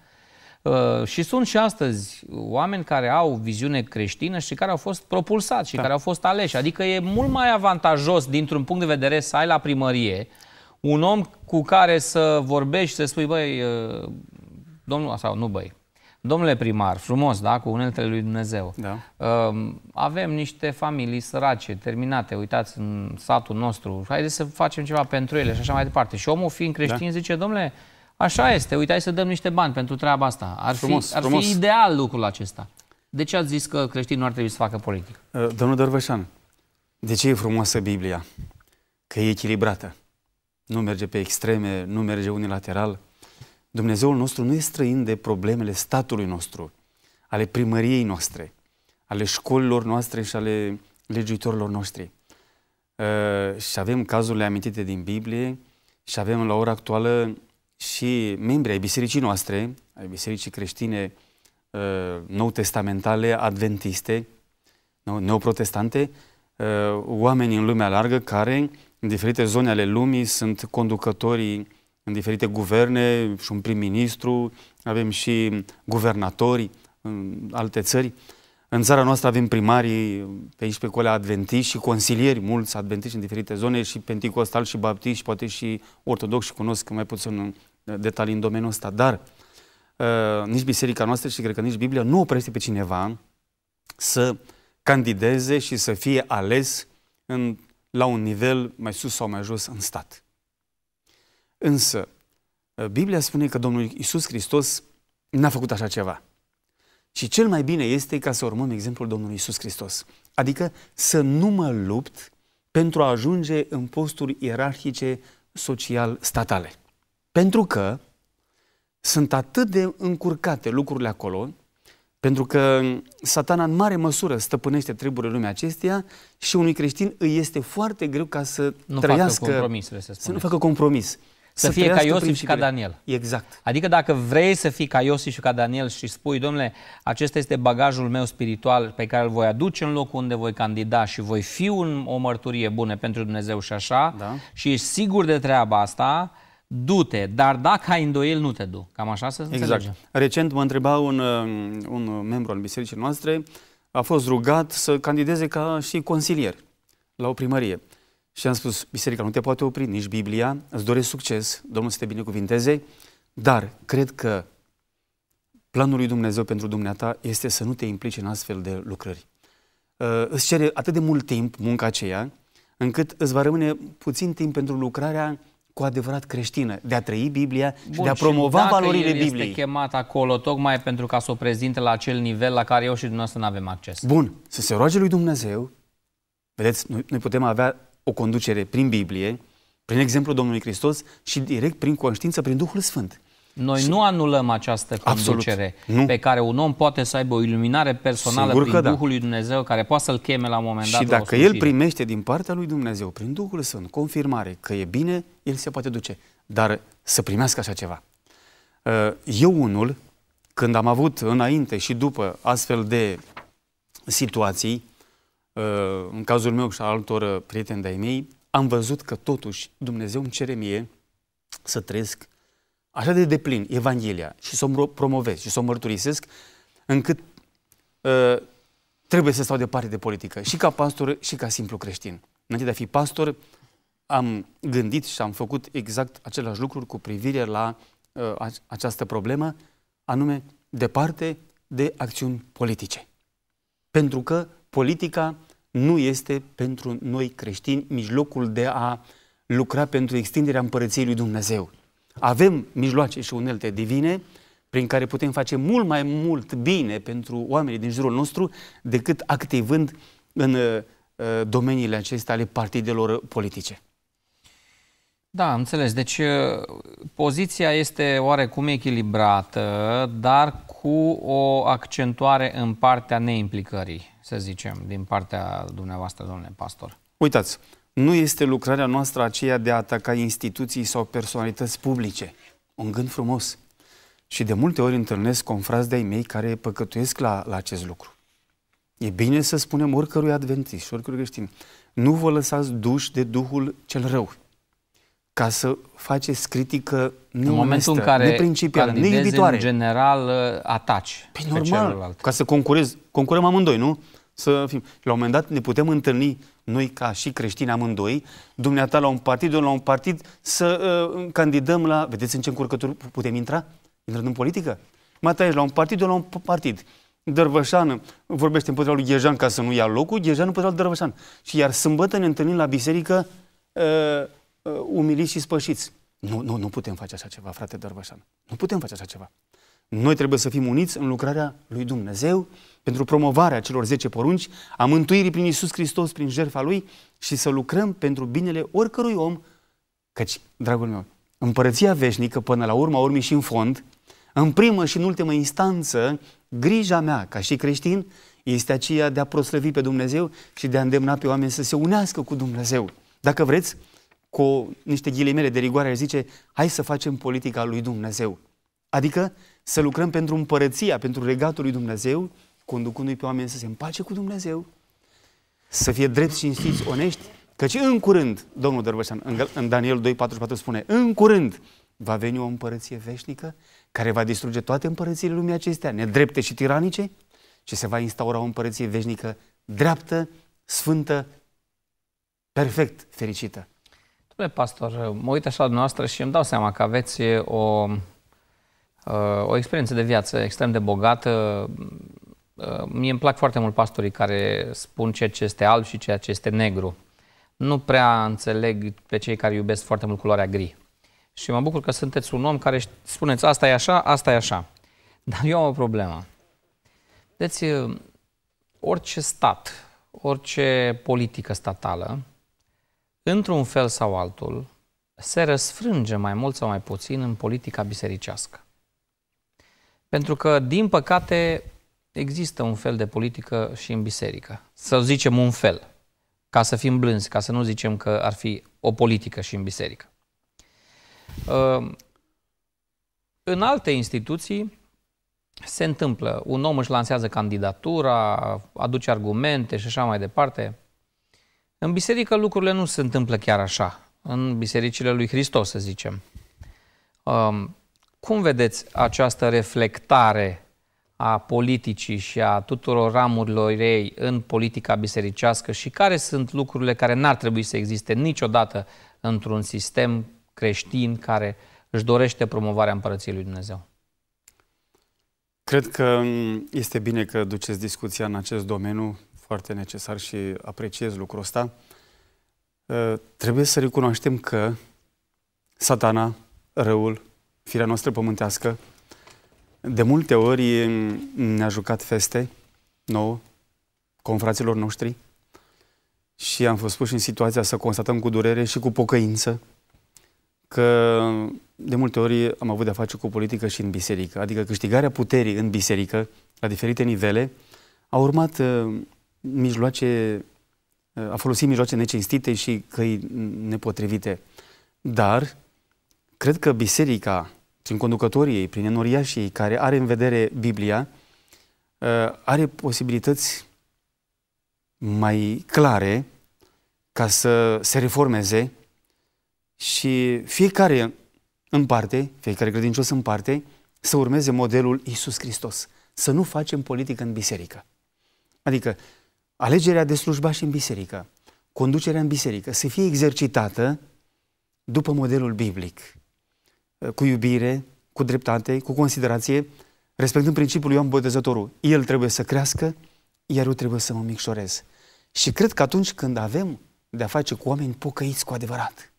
Uh, și sunt și astăzi oameni care au viziune creștină și care au fost propulsați și da. care au fost aleși. Adică e mult mai avantajos dintr-un punct de vedere să ai la primărie un om cu care să vorbești, să spui, băi, uh, domnul, sau nu băi, domnule primar, frumos, da, cu uneltele lui Dumnezeu, da. Uh, avem niște familii sărace, terminate, uitați în satul nostru, haideți să facem ceva pentru ele și așa mai departe. Și omul fiind da. creștin da. zice, domnule, așa este, Uitați, să dăm niște bani pentru treaba asta. Ar, frumos, fi, ar frumos. fi ideal lucrul acesta. De ce ați zis că creștinii nu ar trebui să facă politică? Uh, domnul Dărvășan, de ce e frumoasă Biblia? Că e echilibrată nu merge pe extreme, nu merge unilateral. Dumnezeul nostru nu e străin de problemele statului nostru, ale primăriei noastre, ale școlilor noastre și ale legiuitorilor noștri. Uh, și avem cazurile amintite din Biblie și avem la ora actuală și membri ai bisericii noastre, ai bisericii creștine uh, nou-testamentale, adventiste, neoprotestante, uh, oameni în lumea largă care în diferite zone ale lumii sunt conducătorii în diferite guverne și un prim-ministru, avem și guvernatori în alte țări. În țara noastră avem primarii pe aici pe colea adventiști și consilieri mulți adventiști în diferite zone și penticostal și baptiști și poate și ortodox și cunosc mai puțin detalii în domeniul ăsta. Dar uh, nici biserica noastră și cred că nici Biblia nu oprește pe cineva să candideze și să fie ales în la un nivel mai sus sau mai jos în stat. Însă, uh, Biblia spune că Domnul Isus Hristos n-a făcut așa ceva. Și cel mai bine este ca să urmăm exemplul Domnului Isus Hristos. Adică să nu mă lupt pentru a ajunge în posturi ierarhice social-statale. Pentru că sunt atât de încurcate lucrurile acolo, pentru că satana în mare măsură stăpânește treburile lumea acesteia și unui creștin îi este foarte greu ca să nu trăiască, facă să, să nu facă compromis. Să, să fie ca Iosif și ca Daniel. Exact. Adică dacă vrei să fii ca Iosif și ca Daniel și spui, domnule, acesta este bagajul meu spiritual pe care îl voi aduce în locul unde voi candida și voi fi un, o mărturie bună pentru Dumnezeu și așa, da. și ești sigur de treaba asta, du-te, dar dacă ai îndoiel, nu te du. Cam așa să înțelegem. Exact. Recent mă întreba un, um, un membru al bisericii noastre, a fost rugat să candideze ca și consilier la o primărie. Și am spus, biserica nu te poate opri, nici Biblia, îți doresc succes, Domnul să te binecuvinteze, dar cred că planul lui Dumnezeu pentru dumneata este să nu te implici în astfel de lucrări. Uh, îți cere atât de mult timp munca aceea, încât îți va rămâne puțin timp pentru lucrarea cu adevărat creștină, de a trăi Biblia Bun, și de a promova și valorile el Bibliei. este chemat acolo tocmai pentru ca să o prezinte la acel nivel la care eu și dumneavoastră nu avem acces. Bun, să se roage lui Dumnezeu, vedeți, noi, noi putem avea o conducere prin Biblie, prin exemplu Domnului Hristos și direct prin conștiință, prin Duhul Sfânt. Noi nu anulăm această conducere Absolut. nu. pe care un om poate să aibă o iluminare personală Sigur prin da. Duhul lui Dumnezeu care poate să-l cheme la un moment dat. Și dacă el primește din partea lui Dumnezeu, prin Duhul Sfânt, confirmare că e bine, el se poate duce. Dar să primească așa ceva. Uh, eu unul, când am avut înainte și după astfel de situații, uh, în cazul meu și al altor uh, prieteni de-ai mei, am văzut că totuși Dumnezeu îmi cere mie să trăiesc așa de deplin Evanghelia și să o promovez și să o mărturisesc, încât uh, trebuie să stau departe de politică, și ca pastor, și ca simplu creștin. Înainte de a fi pastor, am gândit și am făcut exact același lucru cu privire la uh, această problemă, anume departe de acțiuni politice. Pentru că politica nu este pentru noi creștini mijlocul de a lucra pentru extinderea împărăției lui Dumnezeu. Avem mijloace și unelte divine prin care putem face mult mai mult bine pentru oamenii din jurul nostru decât activând în uh, uh domeniile acestea ale partidelor politice. Da, am înțeles. Deci uh, poziția este oarecum echilibrată, dar cu o accentuare în partea neimplicării, să zicem, din partea dumneavoastră, domnule pastor. Uitați, nu este lucrarea noastră aceea de a ataca instituții sau personalități publice. Un gând frumos. Și de multe ori întâlnesc confrați de-ai mei care păcătuiesc la, la acest lucru. E bine să spunem oricărui adventist, oricărui creștin, nu vă lăsați duși de Duhul cel rău ca să faceți critică neonestă, în momentul în care neprincipială, în general uh, ataci păi normal, celălalt. ca să concurez, concurăm amândoi, nu? Să fim. La un moment dat ne putem întâlni noi ca și creștini amândoi, dumneata la un partid, la un partid, să uh, candidăm la... Vedeți în ce încurcături putem intra? Intrând în politică? Mata la un partid, la un partid. Dărvășan vorbește împotriva lui Ghejan ca să nu ia locul, Ghejan împotriva lui Dărvășan. Și iar sâmbătă ne întâlnim la biserică uh, uh, umiliți și spășiți. Nu, nu, nu putem face așa ceva, frate Dărvășan. Nu putem face așa ceva. Noi trebuie să fim uniți în lucrarea lui Dumnezeu pentru promovarea celor 10 porunci, a mântuirii prin Isus Hristos, prin jertfa Lui și să lucrăm pentru binele oricărui om, căci, dragul meu, împărăția veșnică, până la urma urmei și în fond, în primă și în ultimă instanță, grija mea ca și creștin este aceea de a proslăvi pe Dumnezeu și de a îndemna pe oameni să se unească cu Dumnezeu. Dacă vreți, cu niște ghilimele de rigoare, zice, hai să facem politica lui Dumnezeu. Adică să lucrăm pentru împărăția, pentru regatul lui Dumnezeu, conducându-i pe oameni să se împace cu Dumnezeu, să fie și cinstiți, onești, căci în curând, Domnul Dărbășan, în Daniel 2,44 spune, în curând va veni o împărăție veșnică care va distruge toate împărățiile lumii acestea, nedrepte și tiranice, și se va instaura o împărăție veșnică dreaptă, sfântă, perfect fericită. Domnule pastor, mă uit așa la noastră și îmi dau seama că aveți o, o experiență de viață extrem de bogată, Uh, mie îmi plac foarte mult pastorii care spun ceea ce este alb și ceea ce este negru. Nu prea înțeleg pe cei care iubesc foarte mult culoarea gri. Și mă bucur că sunteți un om care spuneți asta e așa, asta e așa. Dar eu am o problemă. Deci, uh, orice stat, orice politică statală, într-un fel sau altul, se răsfrânge mai mult sau mai puțin în politica bisericească. Pentru că, din păcate, există un fel de politică și în biserică. Să zicem un fel, ca să fim blânzi, ca să nu zicem că ar fi o politică și în biserică. Ehm, în alte instituții se întâmplă. Un om își lansează candidatura, aduce argumente și așa mai departe. În biserică lucrurile nu se întâmplă chiar așa. În bisericile lui Hristos, să zicem. Ehm, cum vedeți această reflectare a politicii și a tuturor ramurilor ei în politica bisericească și care sunt lucrurile care n-ar trebui să existe niciodată într-un sistem creștin care își dorește promovarea Împărăției Lui Dumnezeu? Cred că mm, este bine că duceți discuția în acest domeniu, foarte necesar și apreciez lucrul ăsta. Ă, trebuie să recunoaștem că satana, răul, firea noastră pământească, de multe ori ne-a jucat feste nouă, confraților noștri, și am fost puși în situația să constatăm cu durere și cu pocăință că de multe ori am avut de-a face cu politică și în biserică, adică câștigarea puterii în biserică, la diferite nivele, a urmat uh, mijloace, uh, a folosit mijloace necinstite și căi nepotrivite. Dar cred că biserica prin conducătorii ei, prin enoriașii ei, care are în vedere Biblia, uh, are posibilități mai clare ca să se reformeze și fiecare în parte, fiecare credincios în parte, să urmeze modelul Isus Hristos. Să nu facem politică în biserică. Adică alegerea de slujbași în biserică, conducerea în biserică, să fie exercitată după modelul biblic cu iubire, cu dreptate, cu considerație, respectând principiul Ioan Botezătorul. El trebuie să crească, iar eu trebuie să mă micșorez. Și cred că atunci când avem de-a face cu oameni pocăiți cu adevărat,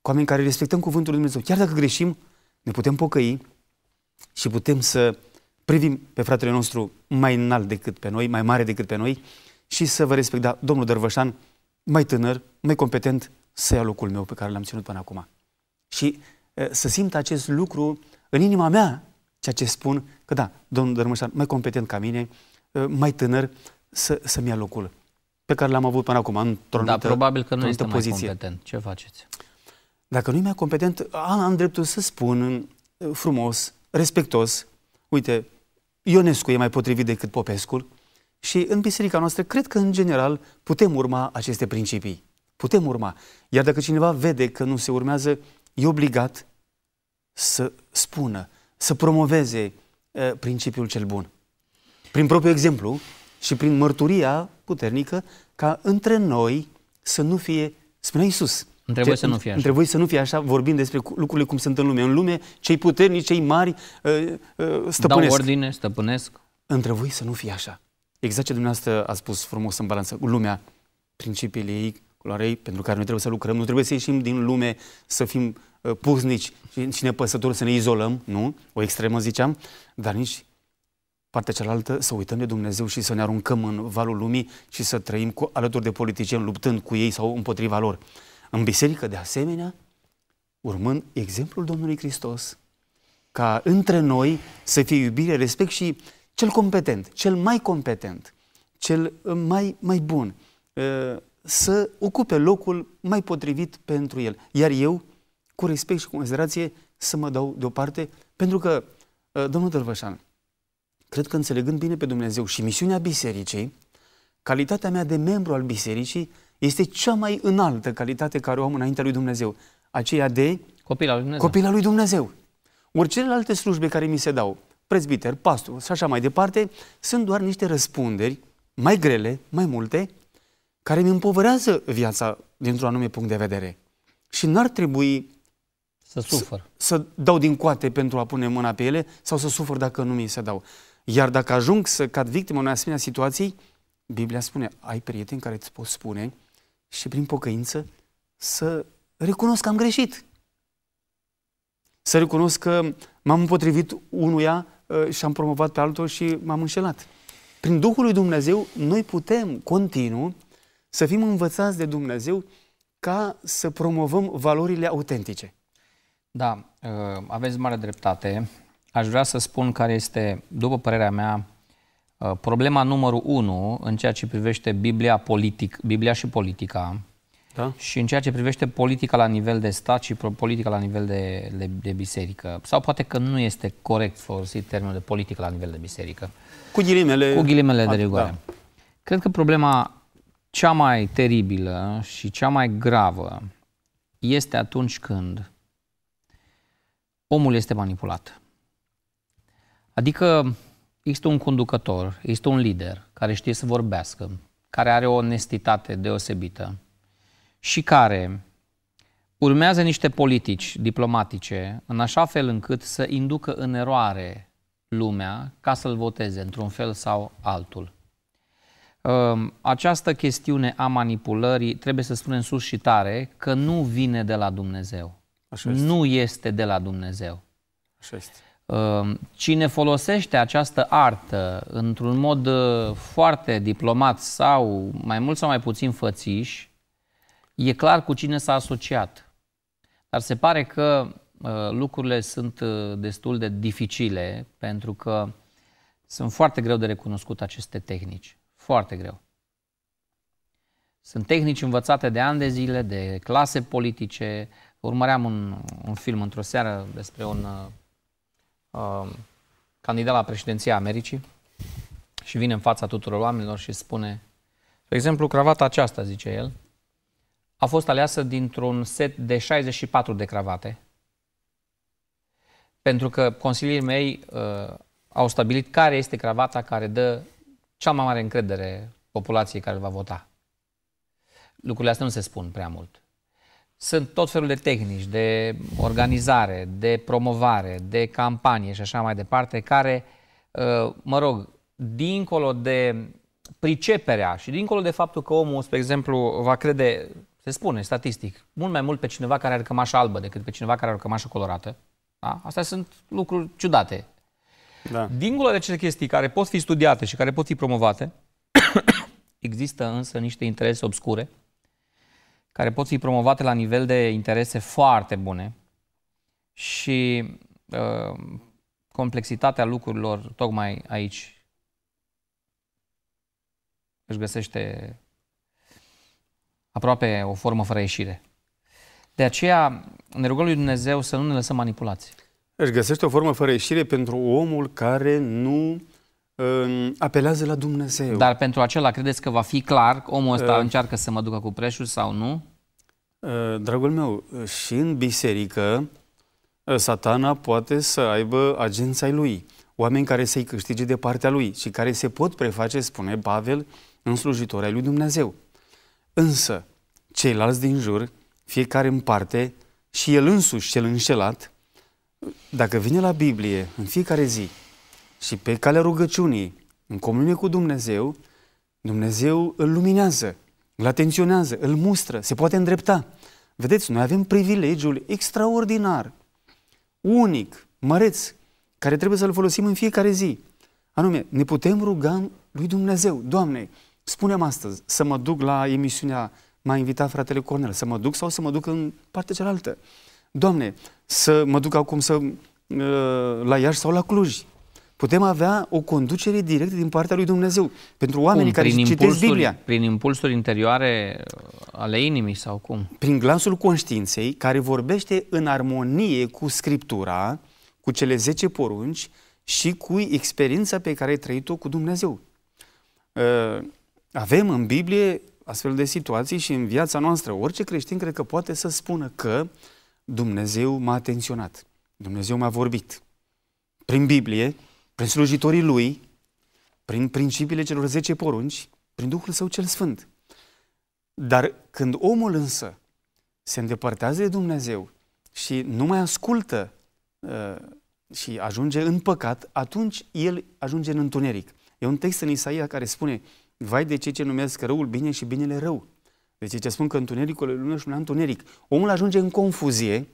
cu oameni care respectăm cuvântul lui Dumnezeu, chiar dacă greșim, ne putem pocăi și putem să privim pe fratele nostru mai înalt decât pe noi, mai mare decât pe noi și să vă respecta domnul Dărvășan, mai tânăr, mai competent, să ia locul meu pe care l-am ținut până acum. Și Eh, să simt acest lucru în inima mea, ceea ce spun că da, domnul Dărmășan, mai competent ca mine, eh, mai tânăr, să, să-mi ia locul pe care l-am avut până acum într-o Da, probabil că nu este poziție. mai competent. Ce faceți? Dacă nu e mai competent, am, am dreptul să spun eh, frumos, respectos, uite, Ionescu e mai potrivit decât Popescul și în biserica noastră cred că în general putem urma aceste principii. Putem urma. Iar dacă cineva vede că nu se urmează, e obligat să spună, să promoveze eh, principiul cel bun. Prin propriul exemplu și prin mărturia puternică ca între noi să nu fie, spune Iisus, între voi să nu fie așa. Între voi să nu fie așa, vorbind despre lucrurile cum sunt în lume. În lume, cei puternici, cei mari, eh, eh, stăpânesc. Dau ordine, stăpânesc. Între voi să nu fie așa. Exact ce dumneavoastră a spus frumos în balanță. Lumea, principiile ei, culoarei pentru care noi trebuie să lucrăm, nu trebuie să ieșim din lume, să fim uh, puznici și, și nepăsători, să ne izolăm, nu? O extremă ziceam, dar nici partea cealaltă să uităm de Dumnezeu și să ne aruncăm în valul lumii și să trăim cu, alături de politicieni, luptând cu ei sau împotriva lor. În biserică, de asemenea, urmând exemplul Domnului Hristos, ca între noi să fie iubire, respect și cel competent, cel mai competent, cel ă, mai, mai bun, ă, să ocupe locul mai potrivit pentru el. Iar eu, cu respect și cu considerație, să mă dau deoparte, pentru că, ă, domnul Tălvășan, cred că înțelegând bine pe Dumnezeu și misiunea bisericii, calitatea mea de membru al bisericii este cea mai înaltă calitate care o am înaintea lui Dumnezeu, aceea de copila lui Dumnezeu. Copila lui Dumnezeu. Ori celelalte slujbe care mi se dau, prezbiter, pastor și așa mai departe, sunt doar niște răspunderi mai grele, mai multe, care îmi împovărează viața dintr-un anume punct de vedere. Și n-ar trebui să sufăr. Să, să dau din coate pentru a pune mâna pe ele sau să sufăr dacă nu mi se dau. Iar dacă ajung să cad victimă unei asemenea situații, Biblia spune, ai prieteni care îți pot spune și prin pocăință să recunosc că am greșit. Să recunosc că m-am împotrivit unuia ă, și am promovat pe altul și m-am înșelat. Prin Duhul lui Dumnezeu, noi putem continuu să fim învățați de Dumnezeu ca să promovăm valorile autentice. Da, uh, aveți mare dreptate. Aș vrea să spun care este, după părerea mea, uh, problema numărul unu în ceea ce privește Biblia, politic, Biblia și politica da? și în ceea ce privește politica la nivel de stat și politica la nivel de, de, de biserică. Sau poate că nu este corect folosit termenul de politică la nivel de biserică. Cu ghilimele. Cu ghilimele de rigoare. Da. Cred că problema cea mai teribilă și cea mai gravă este atunci când omul este manipulat. Adică există un conducător, există un lider care știe să vorbească, care are o onestitate deosebită și care urmează niște politici diplomatice în așa fel încât să inducă în eroare lumea ca să-l voteze într-un fel sau altul. Ehm, această chestiune a manipulării, trebuie să spunem sus și tare, că nu vine de la Dumnezeu. Așa este. Nu este de la Dumnezeu. Așa este. Ehm, cine folosește această artă într-un mod eh, foarte diplomat sau mai mult sau mai puțin fățiș, e clar cu cine s-a asociat. Dar se pare că eh, lucrurile sunt eh, destul de dificile pentru că sunt foarte greu de recunoscut aceste tehnici. Foarte greu. Sunt tehnici învățate de ani de zile, de clase politice. Urmăream un, un film într-o seară despre un uh, um, candidat la președinția Americii și vine în fața tuturor oamenilor și spune, de exemplu, cravata aceasta, zice el, a fost aleasă dintr-un set de 64 de cravate, pentru că consilierii mei uh, au stabilit care este cravata care dă cea mai mare încredere populației care îl va vota. Lucrurile astea nu se spun prea mult. Sunt tot felul de tehnici, de organizare, de promovare, de campanie și așa mai departe, care, ă, mă rog, dincolo de priceperea și dincolo de faptul că omul, spre exemplu, va crede, se spune statistic, mult mai mult pe cineva care are cămașă albă decât pe cineva care are cămașă colorată, da? astea sunt lucruri ciudate da. Dincolo de aceste chestii care pot fi studiate și care pot fi promovate, există însă niște interese obscure care pot fi promovate la nivel de interese foarte bune și uh, complexitatea lucrurilor tocmai aici își găsește aproape o formă fără ieșire. De aceea ne rugăm lui Dumnezeu să nu ne lăsăm manipulați. Își găsește o formă fără ieșire pentru omul care nu uh, apelează la Dumnezeu. Dar pentru acela credeți că va fi clar omul ăsta uh, încearcă să mă ducă cu preșul sau nu? Uh, dragul meu, și în biserică ă, satana poate să aibă agența lui, oameni care să-i câștige de partea lui și care se pot preface, spune Pavel, în slujitorii lui Dumnezeu. Însă, ceilalți din jur, fiecare în parte, și el însuși cel înșelat, dacă vine la Biblie în fiecare zi și pe calea rugăciunii, în comunie cu Dumnezeu, Dumnezeu îl luminează, îl atenționează, îl mustră, se poate îndrepta. Vedeți, noi avem privilegiul extraordinar, unic, măreț, care trebuie să-l folosim în fiecare zi. Anume, ne putem ruga lui Dumnezeu. Doamne, spunem astăzi să mă duc la emisiunea m-a invitat fratele Cornel, să mă duc sau să mă duc în partea cealaltă. Doamne, să mă duc acum să, uh, la Iași sau la Cluj. Putem avea o conducere directă din partea lui Dumnezeu pentru oamenii cum? care prin citesc Biblia. Prin impulsuri interioare ale inimii sau cum? Prin glasul conștiinței care vorbește în armonie cu Scriptura, cu cele 10 porunci și cu experiența pe care ai trăit-o cu Dumnezeu. Uh, avem în Biblie astfel de situații și în viața noastră. Orice creștin cred că poate să spună că uh, Dumnezeu m-a atenționat, Dumnezeu m-a vorbit. Prin Biblie, prin slujitorii Lui, prin principiile celor 10 porunci, prin Duhul Său cel Sfânt. Dar când omul însă se îndepărtează de Dumnezeu și nu mai ascultă uh, și ajunge în păcat, atunci el ajunge în întuneric. E un text în Isaia care spune, vai de cei ce numesc răul bine și binele rău, deci ce spun că întunericul e lumină și lumina întuneric. Omul ajunge în confuzie,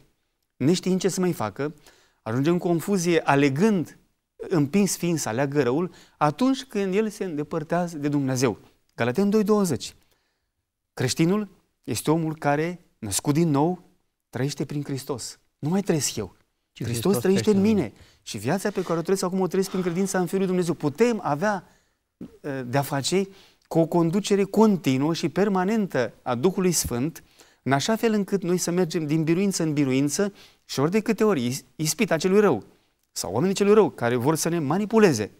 neștiind ce să mai facă, ajunge în confuzie alegând, împins fiind să aleagă răul, atunci când el se îndepărtează de Dumnezeu. Galaten 2.20 Creștinul este omul care, născut din nou, trăiește prin Hristos. Nu mai trăiesc eu. Ci Hristos, Hristos trăiește în mine. Și viața pe care o trăiesc acum o trăiesc prin credința în Fiul lui Dumnezeu. Putem avea uh, de-a face cu o conducere continuă și permanentă a Duhului Sfânt, în așa fel încât noi să mergem din biruință în biruință și ori de câte ori ispita celui rău sau oamenii celui rău care vor să ne manipuleze,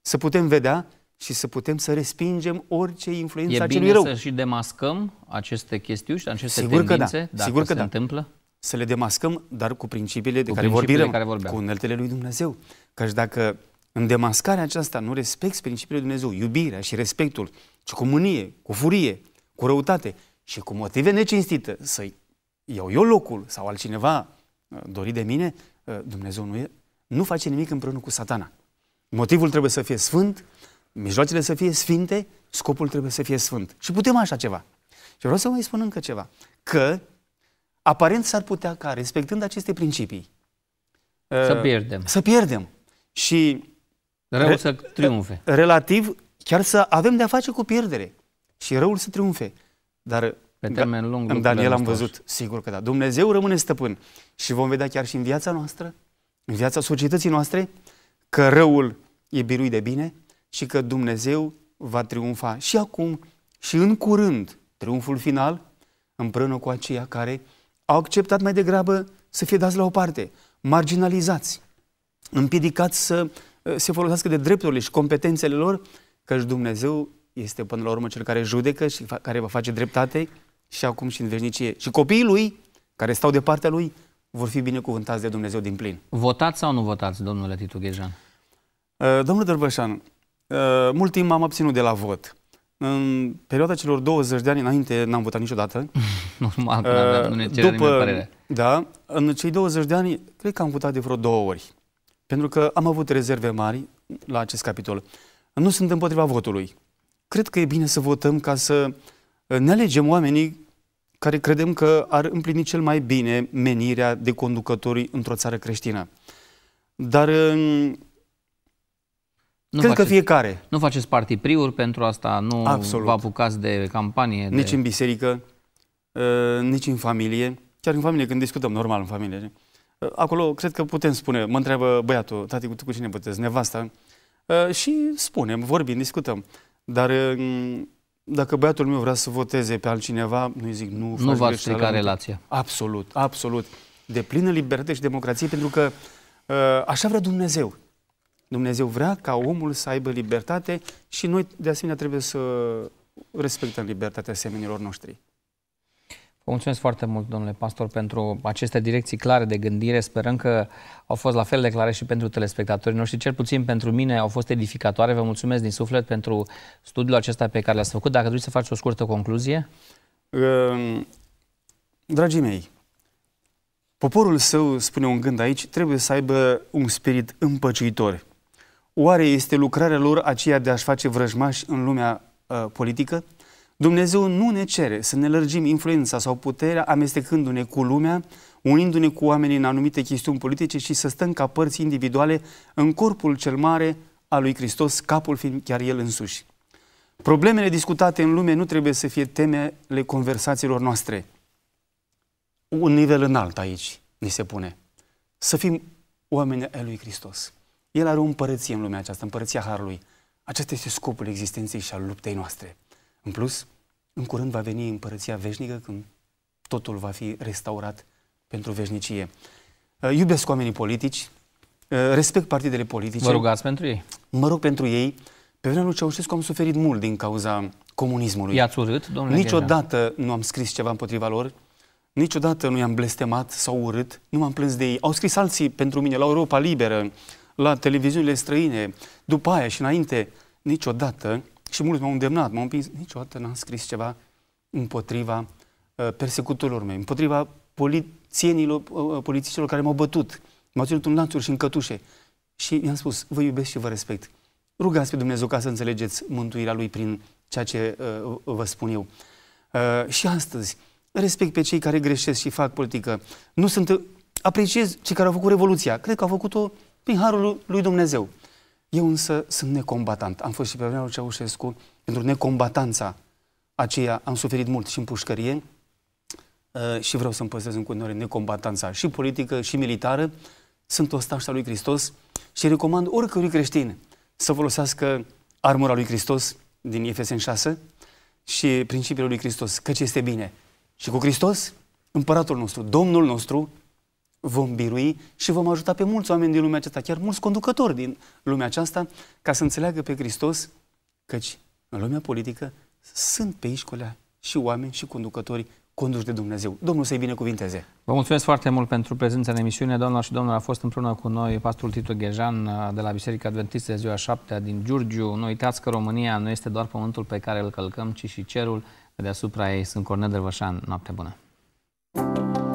să putem vedea și să putem să respingem orice influență a celui rău. E bine să și demascăm aceste chestiuni și aceste Sigur tendințe, că da. dacă Sigur că se da. întâmplă? Să le demascăm, dar cu principiile de cu care, principiile vorbim, care cu uneltele lui Dumnezeu. Căci dacă în demascarea aceasta nu respecti principiile Dumnezeu, iubirea și respectul, ci cu mânie, cu furie, cu răutate și cu motive necinstite să iau eu locul sau altcineva uh, dorit de mine, uh, Dumnezeu nu, e, nu face nimic împreună cu satana. Motivul trebuie să fie sfânt, mijloacele să fie sfinte, scopul trebuie să fie sfânt. Și putem așa ceva. Și vreau să mai spun încă ceva. Că aparent s-ar putea ca, respectând aceste principii, să pierdem. Uh, să pierdem. Și Răul Re- să triumfe. Relativ, chiar să avem de-a face cu pierdere și răul să triumfe. Dar pe termen lung. În Daniel am văzut, sigur că da. Dumnezeu rămâne stăpân. Și vom vedea chiar și în viața noastră, în viața societății noastre, că răul e birui de bine și că Dumnezeu va triumfa și acum și în curând triumful final împreună cu aceia care au acceptat mai degrabă să fie dați la o parte, marginalizați, împiedicați să Eh, se folosească de drepturile și competențele lor, căci Dumnezeu este până la urmă cel care judecă și care va face dreptate și acum și în veșnicie. Și copiii lui, care stau de partea lui, vor fi binecuvântați de Dumnezeu din plin. Votați sau nu votați, domnule Titu Ghejan? Eh, domnule Dărbășan, eh, mult timp m-am abținut de la vot. În perioada celor 20 de ani înainte n-am votat niciodată. Normal, uh, nu ne după, Da, în cei 20 de ani cred că am votat de vreo două ori pentru că am avut rezerve mari la acest capitol. Nu sunt împotriva votului. Cred că e bine să votăm ca să uh, ne alegem oamenii care credem că ar împlini cel mai bine menirea de conducători într-o țară creștină. Dar um, nu Cred faceți, că fiecare. Nu faceți partipriuri pentru asta, nu Absolut. vă apucați de campanie. De... Nici în biserică, uh, nici în familie. Chiar în familie, când discutăm normal în familie. Uh, acolo cred că putem spune, mă întreabă băiatul, tati, tu cu cine puteți, nevasta? Uh, și spunem, vorbim, discutăm. Dar um, dacă băiatul meu vrea să voteze pe altcineva, nu i zic nu. Nu va strica relația. Absolut, absolut. De plină libertate și democrație, pentru că uh, așa vrea Dumnezeu. Dumnezeu vrea ca omul să aibă libertate și noi, de asemenea, trebuie să respectăm libertatea semenilor noștri. Vă mulțumesc foarte mult, domnule pastor, pentru aceste direcții clare de gândire. Sperăm că au fost la fel de clare și pentru telespectatorii noștri, cel puțin pentru mine au fost edificatoare. Vă mulțumesc din suflet pentru studiul acesta pe care l-ați făcut. Dacă doriți să faci o scurtă concluzie. Ehm, dragii mei, poporul său, spune un gând aici, trebuie să aibă un spirit împăciuitor. Oare este lucrarea lor aceea de a-și face vrăjmași în lumea uh, politică? Dumnezeu nu ne cere să ne lărgim influența sau puterea amestecându-ne cu lumea, unindu-ne cu oamenii în anumite chestiuni politice și să stăm ca părți individuale în corpul cel mare al lui Hristos, capul fiind chiar El însuși. Problemele discutate în lume nu trebuie să fie temele conversațiilor noastre. Un nivel înalt aici ni se pune. Să fim oameni ai lui Hristos. El are o împărăție în lumea aceasta, împărăția Harului. Acesta este scopul existenței și al luptei noastre. În plus, în curând va veni împărăția veșnică când totul va fi restaurat pentru veșnicie. Uh, iubesc oamenii politici, uh, respect partidele politice. Vă rugați pentru ei? Mă rog pentru ei. Pe vremea lui Ceaușescu am suferit mult din cauza comunismului. I-ați urât, domnule Niciodată Gherea. nu am scris ceva împotriva lor, niciodată nu i-am blestemat sau urât, nu m-am plâns de ei. Au scris alții pentru mine la Europa Liberă, la televiziunile străine, după aia și înainte. Niciodată și mulți m-au îndemnat, m-au împins, niciodată n-am scris ceva împotriva uh, persecutorilor mei, împotriva polițienilor, uh, uh, polițiștilor care m-au bătut, m-au ținut în lanțuri și în cătușe. Și mi am spus, vă iubesc și vă respect. Rugați pe Dumnezeu ca să înțelegeți mântuirea Lui prin ceea ce uh, vă spun eu. Uh, și astăzi, respect pe cei care greșesc și fac politică. Nu sunt, apreciez cei care au făcut Revoluția. Cred că au făcut-o prin harul lui Dumnezeu. Eu însă sunt necombatant. Am fost și pe vremea lui Ceaușescu. Pentru necombatanța aceea am suferit mult și în pușcărie uh, și vreau să-mi păstrez în continuare necombatanța și politică și militară. Sunt o al lui Hristos și recomand oricărui creștin să folosească armura lui Hristos din Efeseni 6 și principiile lui Hristos, căci este bine. Și cu Hristos, împăratul nostru, Domnul nostru, vom birui și vom ajuta pe mulți oameni din lumea aceasta, chiar mulți conducători din lumea aceasta, ca să înțeleagă pe Hristos căci în lumea politică sunt pe școlea și oameni și conducători conduși de Dumnezeu. Domnul să-i binecuvinteze! Vă mulțumesc foarte mult pentru prezența în emisiune. Doamna și domnul a fost împreună cu noi pastorul Tito Ghejan de la Biserica Adventistă ziua 7 din Giurgiu. Nu uitați că România nu este doar pământul pe care îl călcăm, ci și cerul. Deasupra ei sunt Cornel Dărvășan. Noapte bună! Thank you.